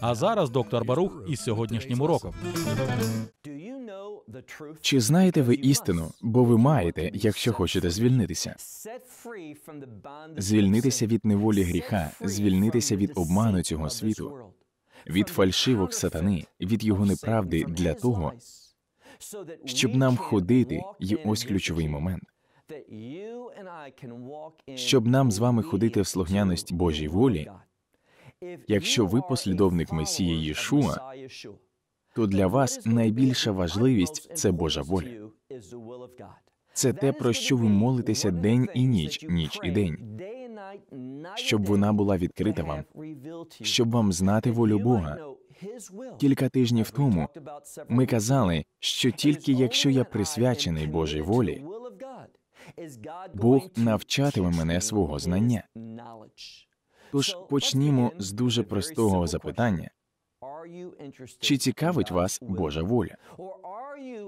А зараз доктор Барух із сьогоднішнім уроком. Чи знаєте ви істину, бо ви маєте, якщо хочете звільнитися? Звільнитися від неволі гріха, звільнитися від обману цього світу, від фальшивок сатани, від його неправди для того, щоб нам ходити, і ось ключовий момент. Щоб нам з вами ходити в слухняність Божій волі Якщо ви послідовник Месії Єшуа, то для вас найбільша важливість це Божа воля. Це те, про що ви молитеся день і ніч, ніч і день, щоб вона була відкрита вам, щоб вам знати волю Бога. Кілька тижнів тому ми казали, що тільки якщо я присвячений Божій волі, Бог навчатиме мене свого знання. Тож почнімо з дуже простого запитання. Чи цікавить вас Божа воля?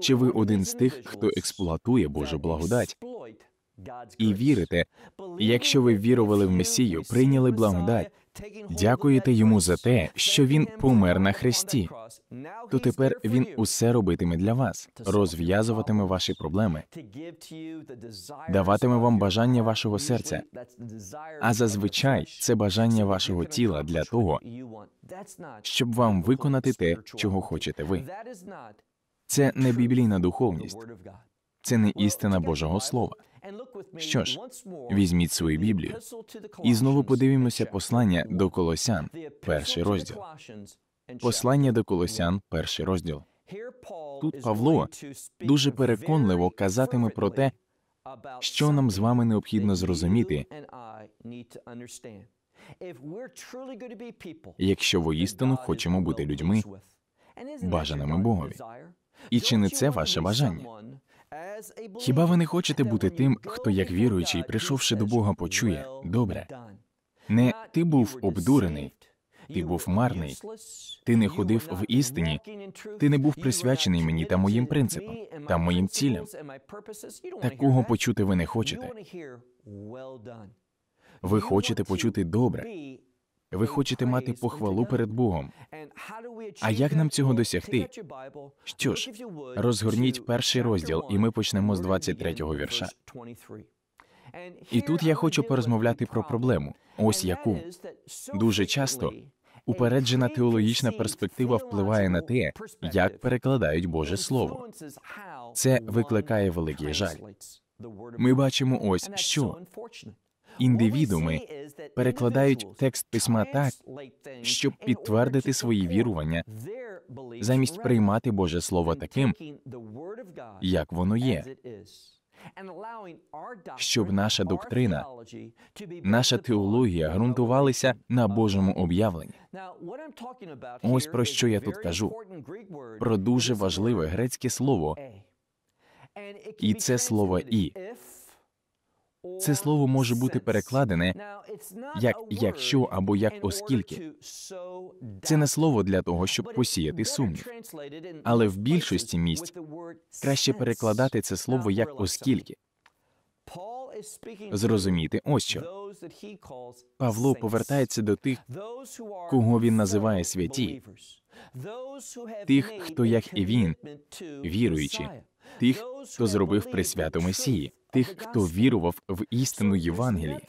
Чи ви один з тих, хто експлуатує Божу благодать? І вірите, якщо ви вірували в Месію, прийняли благодать, Дякуєте йому за те, що він помер на хресті. То тепер він усе робитиме для вас, розв'язуватиме ваші проблеми, даватиме вам бажання вашого серця. А зазвичай це бажання вашого тіла для того, щоб вам виконати те, чого хочете ви. Це не біблійна духовність це не істина Божого Слова. Що ж, візьміть свою Біблію і знову подивимося послання до Колосян, перший розділ. Послання до Колосян, перший розділ. Тут Павло дуже переконливо казатиме про те, що нам з вами необхідно зрозуміти. Якщо воістину хочемо бути людьми, бажаними Богові, і чи не це ваше бажання? Хіба ви не хочете бути тим, хто як віруючий, прийшовши до Бога, почує добре? Не ти був обдурений, ти був марний, ти не ходив в істині, ти не був присвячений мені та моїм принципам, та моїм цілям. Такого почути ви не хочете. Ви хочете почути добре. Ви хочете мати похвалу перед Богом. А як нам цього досягти? Що ж, розгорніть перший розділ, і ми почнемо з 23-го вірша. І тут я хочу порозмовляти про проблему. Ось яку дуже часто упереджена теологічна перспектива впливає на те, як перекладають Боже Слово. Це викликає великий жаль. Ми бачимо ось що. Індивідуми перекладають текст письма так, щоб підтвердити свої вірування, замість приймати Боже Слово таким, як воно є. Щоб наша доктрина, наша теологія ґрунтувалися на Божому об'явленні. Ось про що я тут кажу. Про дуже важливе грецьке слово і це слово і це слово може бути перекладене як якщо або як оскільки. Це не слово для того, щоб посіяти сумнів. Але в більшості місць краще перекладати це слово як оскільки. Зрозуміти ось що. Павло повертається до тих, кого він називає святі, тих, хто, як і він, віруючи, тих, хто зробив присвято Месії тих, хто вірував в істину Євангелії.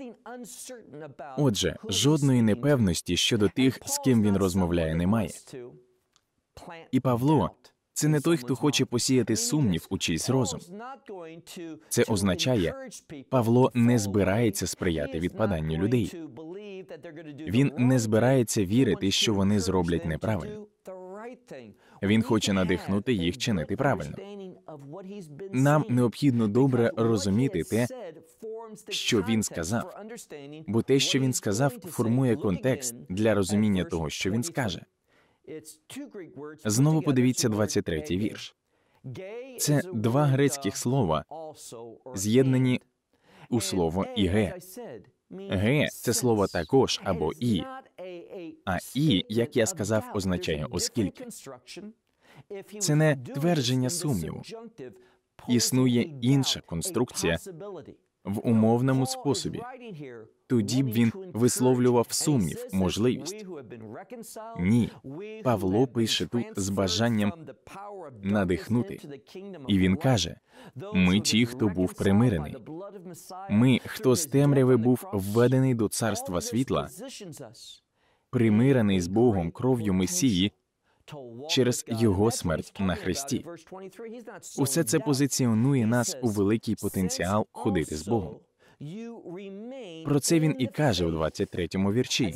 Отже, жодної непевності щодо тих, з ким він розмовляє, немає. І Павло це не той, хто хоче посіяти сумнів у чийсь розум. Це означає, Павло не збирається сприяти відпаданню людей. Він не збирається вірити, що вони зроблять неправильно. Він хоче надихнути їх чинити правильно. Нам необхідно добре розуміти те, що він сказав. Бо те, що він сказав, формує контекст для розуміння того, що він скаже. Знову подивіться 23-й вірш. Це два грецьких uh, слова, з'єднані у слово іге. Ге це слово також або і, а і, як я сказав, означає оскільки це не твердження сумніву. Існує інша конструкція в умовному способі. Тоді б він висловлював сумнів, можливість. Ні, Павло пише тут з бажанням надихнути. І він каже: ми ті, хто був примирений. Ми, хто з темряви був введений до царства світла, примирений з Богом кров'ю Месії, через його смерть на хресті. Усе це позиціонує нас у великий потенціал ходити з Богом. Про це він і каже у 23-му вірчі.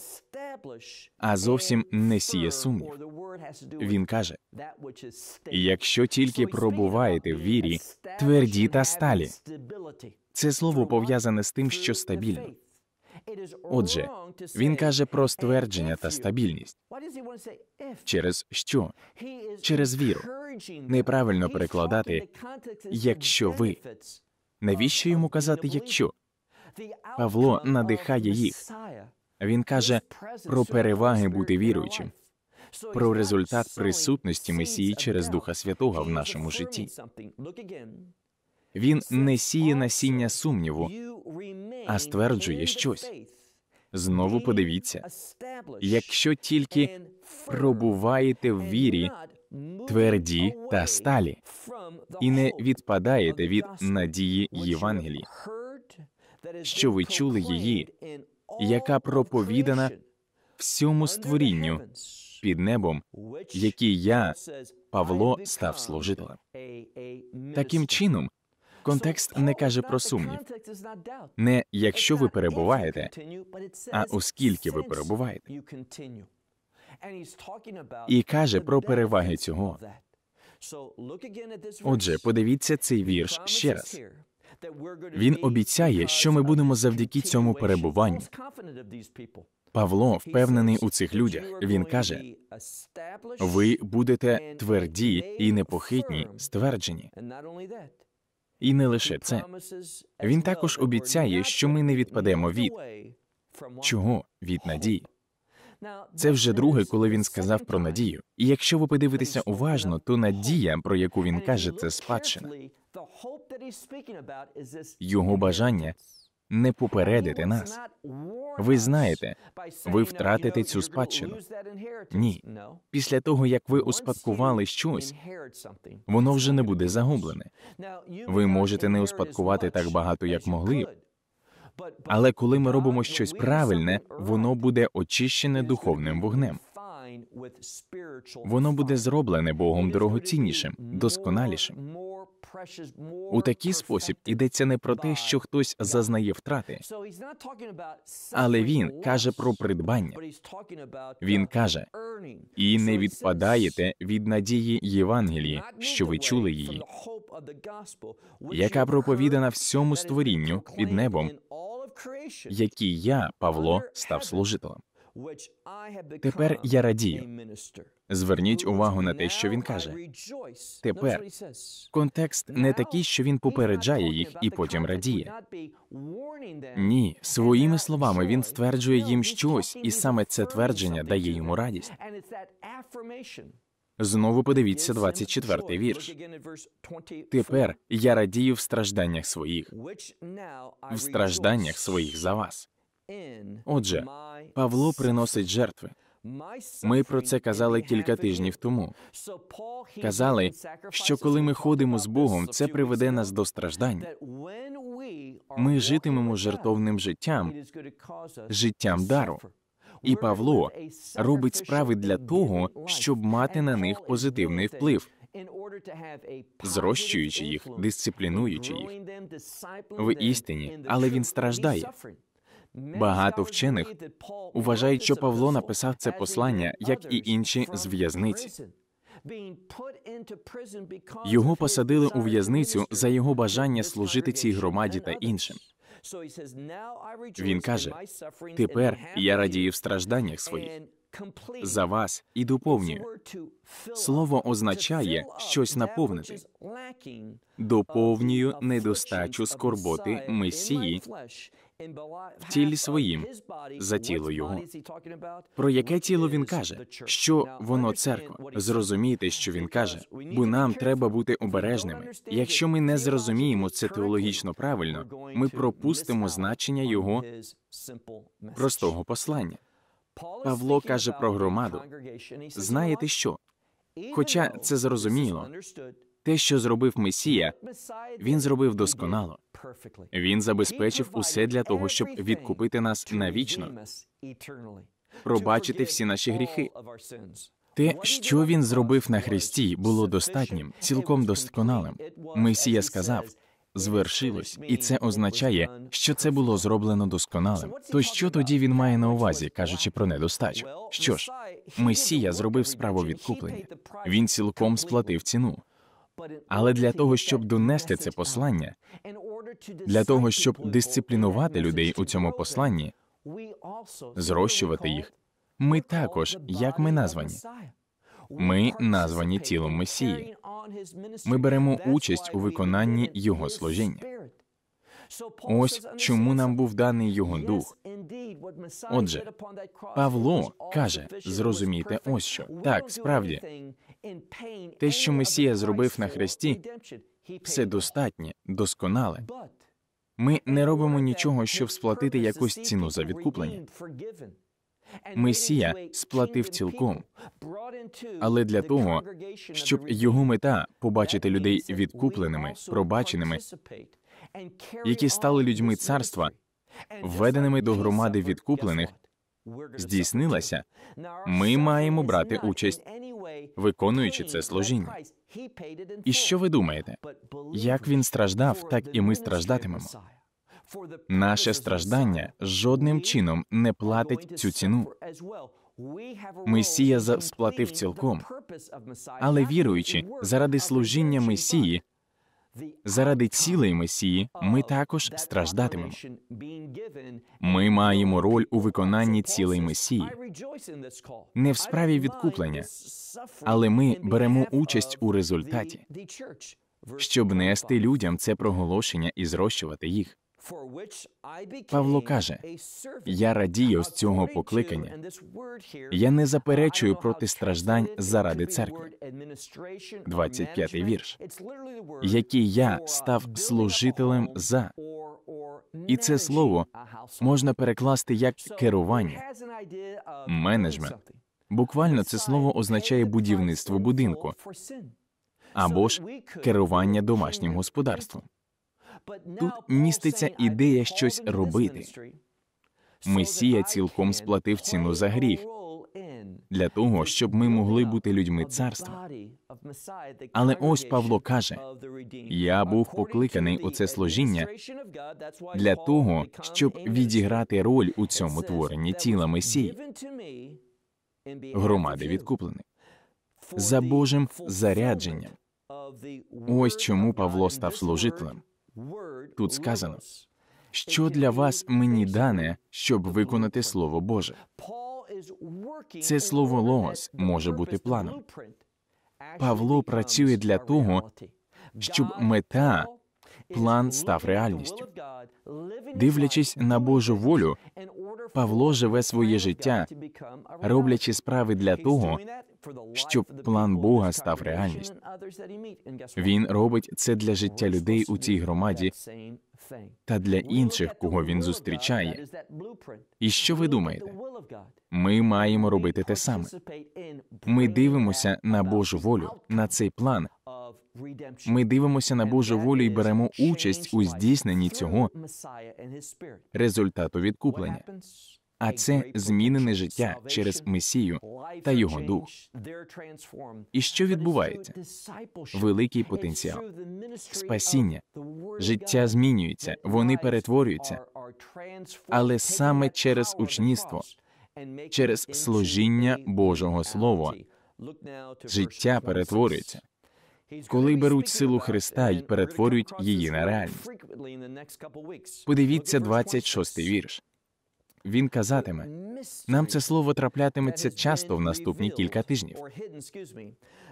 А зовсім не сіє сумнів. Він каже: якщо тільки пробуваєте в вірі, тверді та сталі. Це слово пов'язане з тим, що стабільно. Отже, він каже про ствердження та стабільність. Через що? Через віру. Неправильно перекладати, якщо ви. Навіщо йому казати, якщо? Павло надихає їх. Він каже про переваги бути віруючим, про результат присутності Месії через Духа Святого в нашому житті. Він не сіє насіння сумніву, а стверджує щось. Знову подивіться, якщо тільки пробуваєте в вірі, тверді та сталі, і не відпадаєте від надії Євангелії, що ви чули її, яка проповідана всьому створінню під небом, які я, Павло, став служителем. Таким чином, Контекст не каже про сумнів. Не якщо ви перебуваєте, а оскільки ви перебуваєте. І каже про переваги цього. Отже, подивіться цей вірш ще раз. Він обіцяє, що ми будемо завдяки цьому перебуванню. Павло впевнений у цих людях. Він каже: ви будете тверді і непохитні, стверджені. І не лише це. Він також обіцяє, що ми не відпадемо від чого від надії. Це вже друге, коли він сказав про надію. І якщо ви подивитеся уважно, то надія, про яку він каже, це спадщина. Його бажання не попередити нас. Ви знаєте, ви втратите цю спадщину. Ні. Після того, як ви успадкували щось, воно вже не буде загублене. Ви можете не успадкувати так багато, як могли б. Але коли ми робимо щось правильне, воно буде очищене духовним вогнем. Воно буде зроблене Богом дорогоціннішим, досконалішим. У такий спосіб йдеться не про те, що хтось зазнає втрати, але він каже про придбання. Він каже і не відпадаєте від надії Євангелії, що ви чули її, яка проповідана всьому створінню під небом, якій я, Павло, став служителем. Тепер я радію. Зверніть увагу на те, що він каже. Тепер контекст не такий, що він попереджає їх і потім радіє. Ні, своїми словами він стверджує їм щось, і саме це твердження дає йому радість. Знову подивіться 24-й вірш. Тепер я радію в стражданнях своїх, в стражданнях своїх за вас. Отже, Павло приносить жертви. Ми про це казали кілька тижнів тому. Казали, що коли ми ходимо з Богом, це приведе нас до страждань. Ми житимемо жертовним життям, життям дару. І Павло робить справи для того, щоб мати на них позитивний вплив, зрощуючи їх, дисциплінуючи їх. В істині, але він страждає. Багато вчених вважають, що Павло написав це послання, як і інші з в'язниці. Його посадили у в'язницю за його бажання служити цій громаді та іншим. Він каже: тепер я радію в стражданнях своїх за вас і доповнюю. Слово означає щось наповнити. Доповнюю недостачу скорботи месії в тілі своїм за тіло його. Про яке тіло він каже, що воно церква. Зрозумійте, що він каже, бо нам треба бути обережними. Якщо ми не зрозуміємо це теологічно правильно, ми пропустимо значення його простого послання. Павло каже про громаду. Знаєте що? Хоча це зрозуміло, те, що зробив Месія, він зробив досконало. Він забезпечив усе для того, щоб відкупити нас навічно, пробачити всі наші гріхи. Те, що він зробив на Христі, було достатнім, цілком досконалим. Месія сказав. Звершилось, і це означає, що це було зроблено досконалим. То що тоді він має на увазі, кажучи про недостачу? Що ж, Месія зробив справу відкуплення. Він цілком сплатив ціну. Але для того, щоб донести це послання, для того, щоб дисциплінувати людей у цьому посланні, зрощувати їх. Ми також, як ми названі, ми названі тілом Месії. Ми беремо участь у виконанні Його служіння. Ось чому нам був даний його дух. Отже, Павло каже: зрозумійте, ось що так справді те, що Месія зробив на хресті, все достатнє, досконале. Ми не робимо нічого, щоб сплатити якусь ціну за відкуплення. Месія сплатив цілком, але для того, щоб його мета побачити людей відкупленими, пробаченими, які стали людьми царства, введеними до громади відкуплених, здійснилася. Ми маємо брати участь виконуючи це служіння. І що ви думаєте? Як він страждав, так і ми страждатимемо. Наше страждання жодним чином не платить цю ціну. Месія сплатив цілком, але віруючи, заради служіння Месії Заради цілей Месії ми також страждатимемо. Ми маємо роль у виконанні цілей Месії. Не в справі відкуплення, але ми беремо участь у результаті, щоб нести людям це проголошення і зрощувати їх. Павло каже: я радію з цього покликання. Я не заперечую проти страждань заради церкви. 25-й вірш. який я uh, став служителем за і це слово можна перекласти як керування, менеджмент. Буквально це слово означає будівництво будинку або ж керування домашнім господарством. Тут міститься ідея щось робити. Месія цілком сплатив ціну за гріх для того, щоб ми могли бути людьми царства. Але ось Павло каже: я був покликаний у це служіння для того, щоб відіграти роль у цьому творенні тіла Месії, громади відкуплених за Божим зарядженням. Ось чому Павло став служителем. Тут сказано, що для вас мені дане, щоб виконати Слово Боже. Це слово логос може бути планом. Павло працює для того, щоб мета, план став реальністю. Дивлячись на Божу волю, Павло живе своє життя, роблячи справи для того, щоб план Бога став реальністю. Він робить це для життя людей у цій громаді та для інших, кого він зустрічає. І що ви думаєте? Ми маємо робити те саме. Ми дивимося на Божу волю, на цей план. Ми дивимося на Божу волю і беремо участь у здійсненні цього результату відкуплення а це змінене життя через Месію та його дух. І що відбувається? Великий потенціал, спасіння, життя змінюється, вони перетворюються, але саме через учніство через служіння Божого Слова, життя перетворюється. Коли беруть силу Христа і перетворюють її на реальність. Подивіться 26-й вірш він казатиме нам це слово траплятиметься часто в наступні кілька тижнів.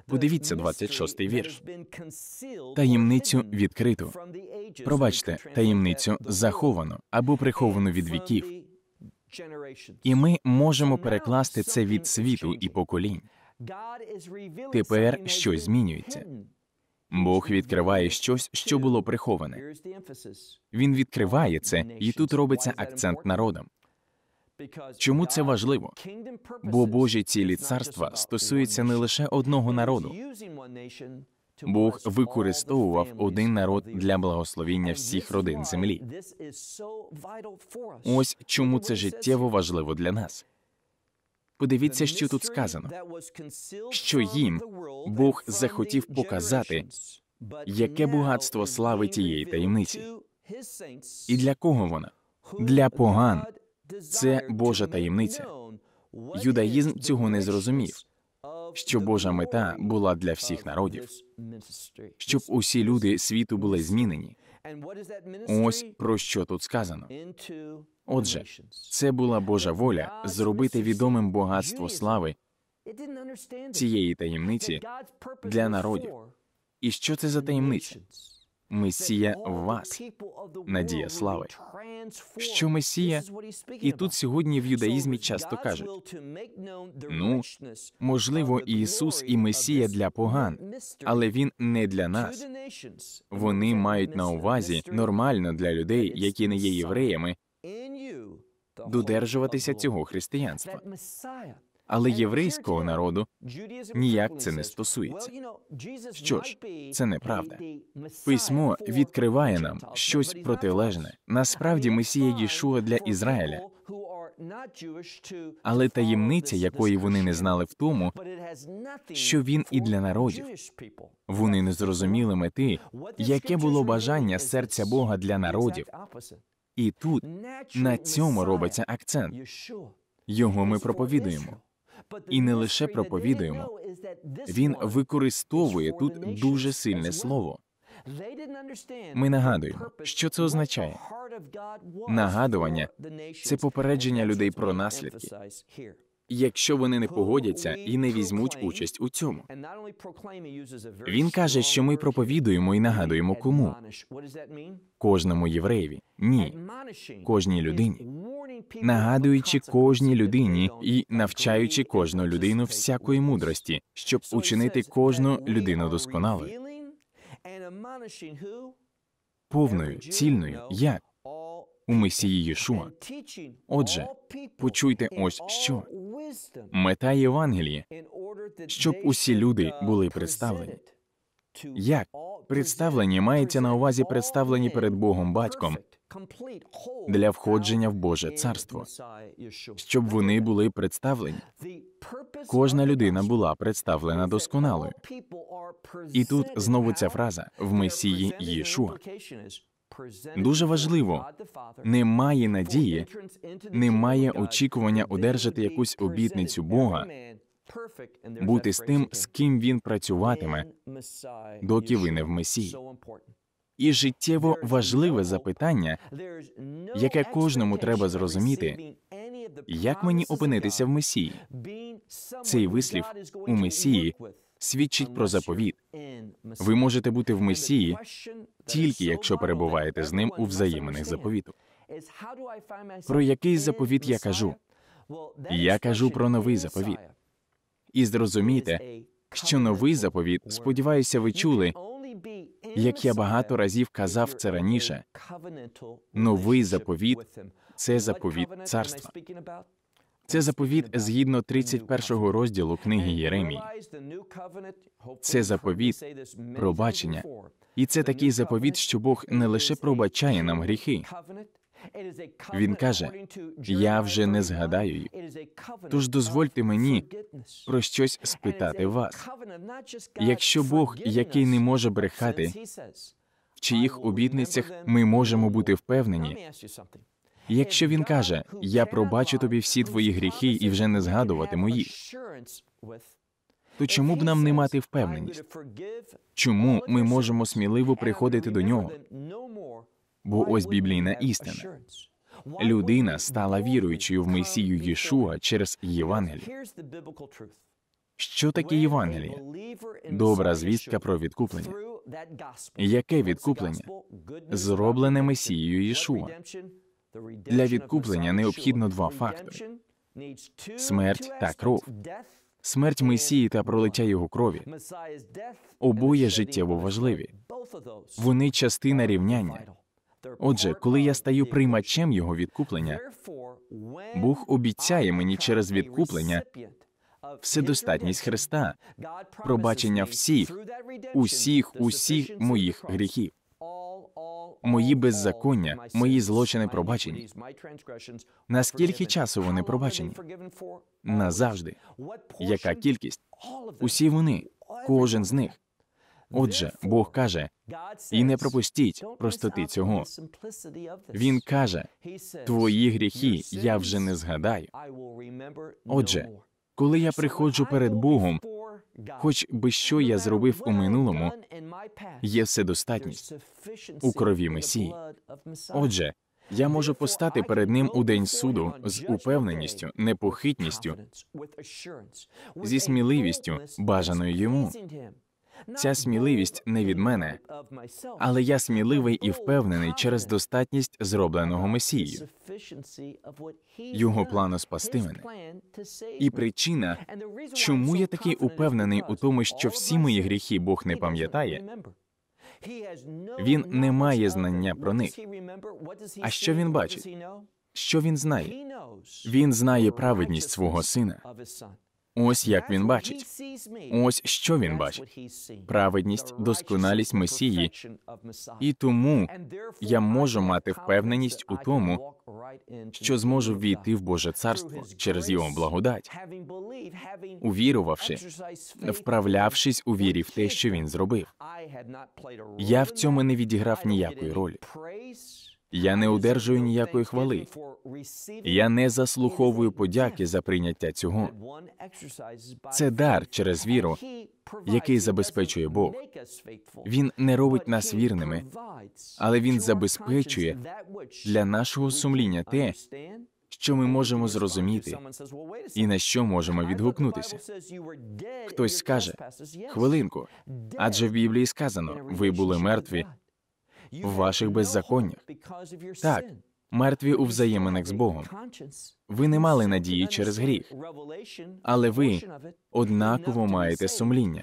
Подивіться 26-й вірш. Таємницю відкриту. Пробачте, таємницю заховану або приховану від віків. І ми можемо перекласти це від світу і поколінь. Тепер щось змінюється. Бог відкриває щось, що було приховане. Він відкриває це, і тут робиться акцент народом. Чому це важливо? Бо Божі цілі царства стосуються не лише одного народу. Бог використовував один народ для благословіння всіх родин землі. Ось чому це життєво важливо для нас. Подивіться, що тут сказано. що їм Бог захотів показати, яке багатство слави тієї таємниці. І для кого вона? Для поган, це Божа таємниця. Юдаїзм цього не зрозумів. Що Божа мета була для всіх народів, щоб усі люди світу були змінені. Ось про що тут сказано. Отже, це була Божа воля зробити відомим багатство слави цієї таємниці для народів. І що це за таємниця? Месія в вас, надія слави. Що Месія, і тут сьогодні в юдаїзмі часто кажуть ну, можливо, Ісус і Месія для поган, але він не для нас. Вони мають на увазі нормально для людей, які не є євреями, додержуватися цього християнства але єврейського народу ніяк це не стосується. Що ж, це неправда. Письмо відкриває нам щось протилежне. Насправді, месія Єшуа для Ізраїля але таємниця, якої вони не знали в тому, що він і для народів. Вони не зрозуміли мети, яке було бажання серця Бога для народів. І тут на цьому робиться акцент. Його ми проповідуємо і не лише проповідуємо. Він використовує тут дуже сильне слово. Ми нагадуємо, що це означає. Нагадування це попередження людей про наслідки якщо вони не погодяться і не візьмуть участь у цьому. Він каже, що ми проповідуємо і нагадуємо кому кожному євреєві, ні, кожній людині, нагадуючи кожній людині і навчаючи кожну людину всякої мудрості, щоб учинити кожну людину досконалою. Повною, цільною, як у Месії Єшуа. Отже, почуйте ось що мета Євангелії, щоб усі люди були представлені. Як представлені мається на увазі представлені перед Богом Батьком для входження в Боже царство, щоб вони були представлені. Кожна людина була представлена досконалою. І тут знову ця фраза в месії Єшуа. Дуже важливо, немає надії, немає очікування одержати якусь обітницю Бога, бути з тим, з ким він працюватиме, доки ви не в Месії. І життєво важливе запитання, яке кожному треба зрозуміти, як мені опинитися в Месії? Цей вислів у Месії свідчить про заповіт. Ви можете бути в Месії тільки якщо перебуваєте з ним у взаєминих заповітах. Про який заповіт я кажу? Я кажу про новий заповіт. І зрозумійте, що новий заповіт, сподіваюся, ви чули. Як я багато разів казав це раніше, новий заповіт це заповіт царства. Це заповіт згідно 31 розділу книги Єремії. Це заповіт пробачення. І це такий заповіт, що Бог не лише пробачає нам гріхи. Він каже: я вже не згадаю їх. Тож дозвольте мені про щось спитати вас. Якщо Бог, який не може брехати, в чиїх обітницях ми можемо бути впевнені. Якщо він каже, я пробачу тобі всі твої гріхи і вже не згадуватиму їх, то чому б нам не мати впевненість? Чому ми можемо сміливо приходити до нього? Бо ось біблійна істина. Людина стала віруючою в Месію Єшуа через Євангеліє. Що таке Євангеліє? Добра звістка про відкуплення. Яке відкуплення? Зроблене Месією Єшуа. Для відкуплення необхідно два фактори: смерть та кров. Смерть Месії та пролиття його крові обоє життєво важливі. Вони частина рівняння. Отже, коли я стаю приймачем його відкуплення, Бог обіцяє мені через відкуплення вседостатність Христа, пробачення всіх, усіх, усіх моїх гріхів мої беззаконня, мої злочини пробачені. Наскільки часу вони пробачені? Назавжди. Яка кількість? Усі вони, кожен з них. Отже, Бог каже, і не пропустіть простоти цього. Він каже: Твої гріхи я вже не згадаю. Отже, коли я приходжу перед Богом, хоч би що я зробив у минулому, є вседостатність у крові Месії. Отже, я можу постати перед ним у день суду з упевненістю, непохитністю, зі сміливістю, бажаною йому. Ця сміливість не від мене, але я сміливий і впевнений через достатність зробленого Месією. Його плану спасти мене. І причина, чому я такий упевнений у тому, що всі мої гріхи Бог не пам'ятає. Він не має знання про них. А що він бачить? Що він знає? Він знає праведність свого сина. Ось як він бачить. Ось що він бачить. Праведність, досконалість Месії і тому я можу мати впевненість у тому, що зможу війти в Боже царство через його благодать, увірувавши, вправлявшись у вірі в те, що він зробив. Я в цьому не відіграв ніякої ролі. Я не одержую ніякої хвали. Я не заслуховую подяки за прийняття цього. Це дар через віру, який забезпечує Бог. Він не робить нас вірними, але він забезпечує для нашого сумління те, що ми можемо зрозуміти, і на що можемо відгукнутися. Хтось скаже хвилинку, адже в Біблії сказано: ви були мертві в ваших беззаконнях. Так, мертві у взаєминах з Богом. Ви не мали надії через гріх, але ви однаково маєте сумління.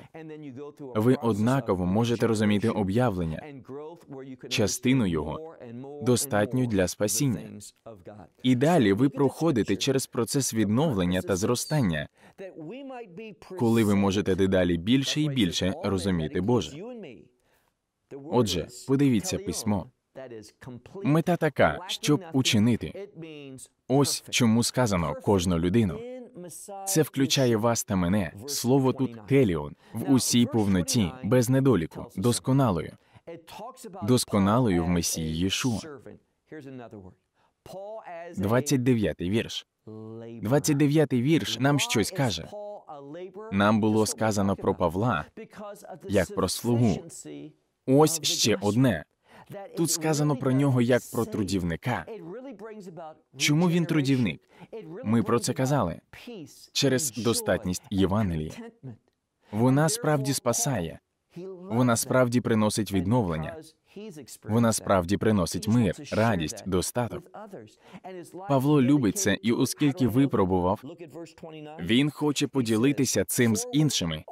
Ви однаково можете розуміти об'явлення, частину його достатню для спасіння. І далі ви проходите через процес відновлення та зростання, коли ви можете дедалі більше і більше розуміти Боже. Отже, подивіться письмо. Мета така, щоб учинити. Ось чому сказано кожну людину. Це включає вас та мене. Слово тут теліон в усій повноті, без недоліку, досконалою. Досконалою в Месії Єшуа. 29-й вірш. 29-й вірш нам щось каже. Нам було сказано про Павла як про слугу, Ось ще одне. Тут сказано про нього як про трудівника. Чому він трудівник? Ми про це казали через достатність Євангелії. Вона справді спасає, вона справді приносить відновлення. Вона справді приносить мир, радість, достаток. Павло любить це, і оскільки випробував, він хоче поділитися цим з іншими.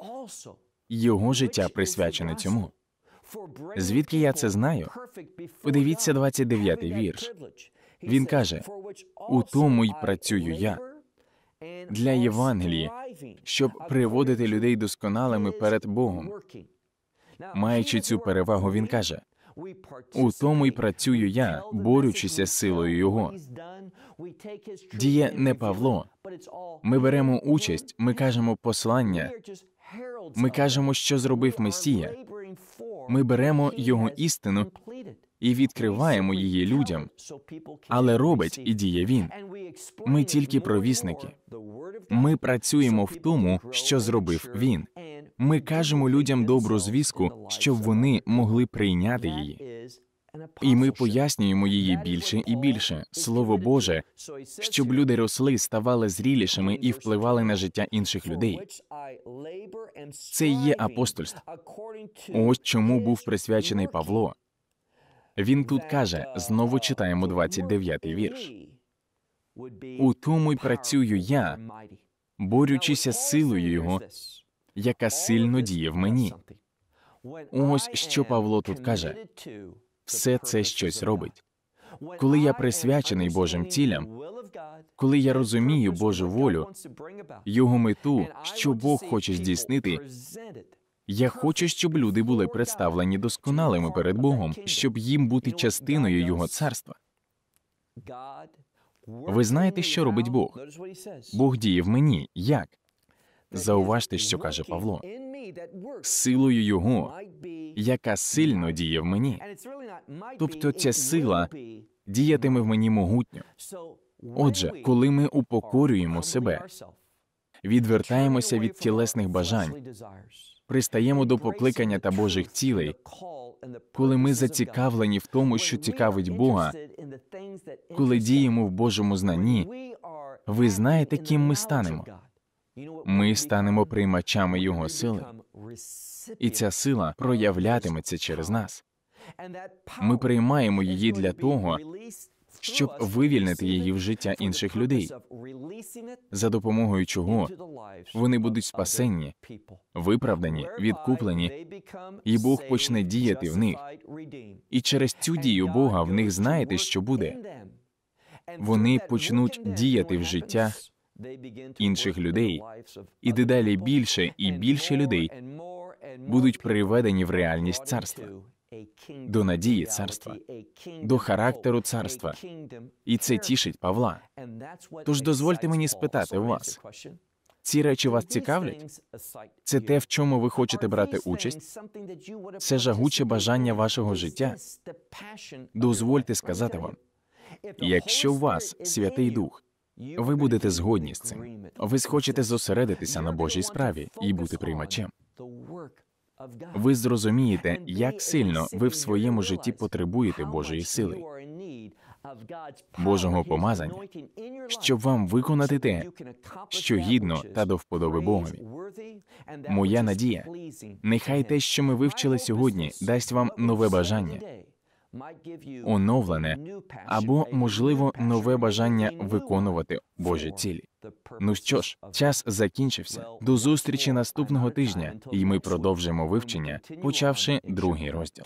Його життя присвячене цьому. Звідки я це знаю? Подивіться 29-й вірш. Він каже: у тому й працюю я для Євангелії, щоб приводити людей досконалими перед Богом. Маючи цю перевагу, він каже: у тому й працюю я, борючися з силою Його. Діє не Павло. Ми беремо участь, ми кажемо послання, ми кажемо, що зробив Месія. Ми беремо його істину і відкриваємо її людям, але робить і діє він. Ми тільки провісники. Ми працюємо в тому, що зробив він. Ми кажемо людям добру звістку, щоб вони могли прийняти її і ми пояснюємо її більше і більше, слово Боже, щоб люди росли, ставали зрілішими і впливали на життя інших людей. Це і є апостольство. Ось чому був присвячений Павло. Він тут каже: uh, знову читаємо 29-й вірш. У тому й працюю я, борючися з силою його, яка сильно діє в мені. Ось що Павло тут каже все це щось робить. Коли я присвячений Божим цілям, коли я розумію Божу волю, його мету, що Бог хоче здійснити, я хочу, щоб люди були представлені досконалими перед Богом, щоб їм бути частиною Його царства. Ви знаєте, що робить Бог? Бог діє в мені. Як? Зауважте, що каже Павло силою Його, яка сильно діє в мені. Тобто ця сила діятиме в мені могутньо. Отже, коли ми упокорюємо себе, відвертаємося від тілесних бажань, пристаємо до покликання та Божих цілей, коли ми зацікавлені в тому, що цікавить Бога, коли діємо в Божому знанні, ви знаєте, ким ми станемо. Ми станемо приймачами Його сили і ця сила проявлятиметься через нас. Ми приймаємо її для того, щоб вивільнити її в життя інших людей, за допомогою чого вони будуть спасенні, виправдані, відкуплені, і Бог почне діяти в них. І через цю дію Бога в них знаєте, що буде. Вони почнуть діяти в життя інших людей, і дедалі більше і більше людей будуть приведені в реальність царства, до надії царства, до характеру царства. І це тішить Павла. Тож дозвольте мені спитати у вас. Ці речі вас цікавлять? Це те, в чому ви хочете брати участь? Це жагуче бажання вашого життя. Дозвольте сказати вам, якщо у вас святий дух ви будете згодні з цим. Ви схочете зосередитися на Божій справі і бути приймачем. Ви зрозумієте, як сильно ви в своєму житті потребуєте Божої сили, Божого помазання, щоб вам виконати те, що гідно та до вподоби Богові. Моя надія, нехай те, що ми вивчили сьогодні, дасть вам нове бажання оновлене або, можливо, нове бажання виконувати Божі цілі. Ну що ж, час закінчився. До зустрічі наступного тижня, і ми продовжимо вивчення, почавши другий розділ.